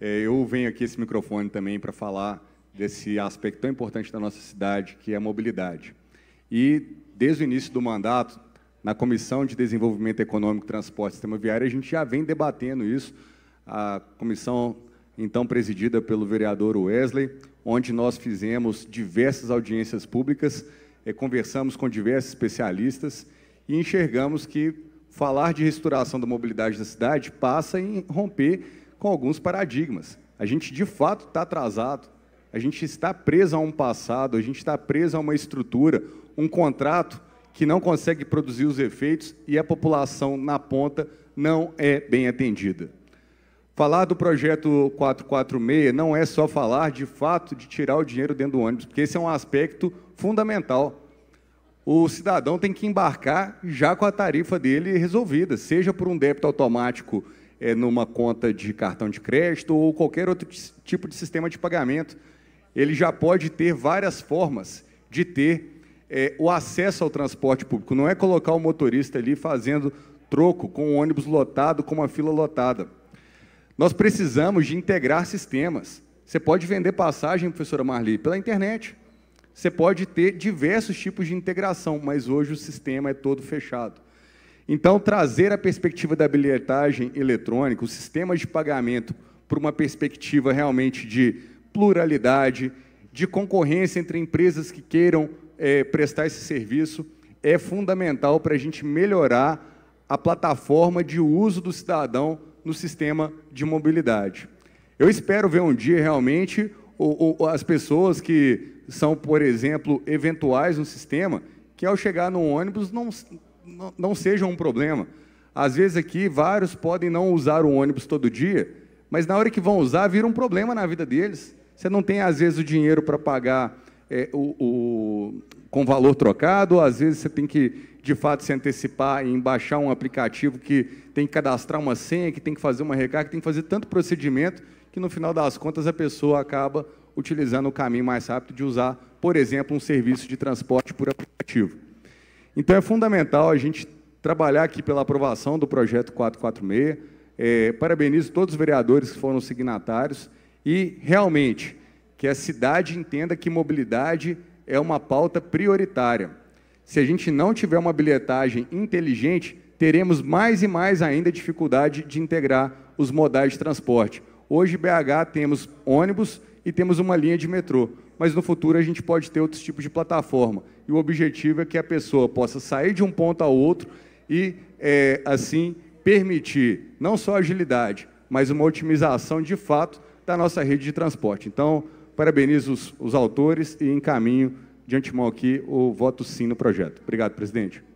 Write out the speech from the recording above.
É, eu venho aqui esse microfone também para falar desse aspecto tão importante da nossa cidade, que é a mobilidade. E, desde o início do mandato, na Comissão de Desenvolvimento Econômico, Transporte e Sistema Viário, a gente já vem debatendo isso. A comissão, então presidida pelo vereador Wesley, onde nós fizemos diversas audiências públicas, é, conversamos com diversos especialistas e enxergamos que falar de restauração da mobilidade da cidade passa em romper com alguns paradigmas. A gente de fato está atrasado, a gente está preso a um passado, a gente está preso a uma estrutura, um contrato que não consegue produzir os efeitos e a população na ponta não é bem atendida. Falar do projeto 446 não é só falar de fato de tirar o dinheiro dentro do ônibus, porque esse é um aspecto fundamental. O cidadão tem que embarcar já com a tarifa dele resolvida, seja por um débito automático é, numa conta de cartão de crédito ou qualquer outro tipo de sistema de pagamento, ele já pode ter várias formas de ter é, o acesso ao transporte público. Não é colocar o motorista ali fazendo troco com o ônibus lotado, com uma fila lotada. Nós precisamos de integrar sistemas. Você pode vender passagem, professora Marli, pela internet. Você pode ter diversos tipos de integração, mas hoje o sistema é todo fechado. Então, trazer a perspectiva da bilhetagem eletrônica, o sistema de pagamento, para uma perspectiva realmente de pluralidade, de concorrência entre empresas que queiram é, prestar esse serviço, é fundamental para a gente melhorar a plataforma de uso do cidadão no sistema de mobilidade. Eu espero ver um dia realmente as pessoas que são, por exemplo, eventuais no sistema, que ao chegar no ônibus não não, sejam seja um problema. Às vezes aqui, vários podem não usar o ônibus todo dia, mas na hora que vão usar, vira um problema na vida deles. Você não tem, às vezes, o dinheiro para pagar é, o, o, com valor trocado, ou às vezes você tem que, de fato, se antecipar em baixar um aplicativo que tem que cadastrar uma senha, que tem que fazer uma recarga, que tem que fazer tanto procedimento, que no final das contas a pessoa acaba utilizando o caminho mais rápido de usar, por exemplo, um serviço de transporte por aplicativo. Então é fundamental a gente trabalhar aqui pela aprovação do projeto 446. É, parabenizo todos os vereadores que foram signatários e realmente que a cidade entenda que mobilidade é uma pauta prioritária. Se a gente não tiver uma bilhetagem inteligente, teremos mais e mais ainda dificuldade de integrar os modais de transporte. Hoje, BH, temos ônibus e temos uma linha de metrô mas no futuro a gente pode ter outros tipos de plataforma. E o objetivo é que a pessoa possa sair de um ponto ao outro e, é, assim, permitir não só agilidade, mas uma otimização de fato da nossa rede de transporte. Então, parabenizo os, os autores e encaminho de antemão aqui o voto sim no projeto. Obrigado, presidente.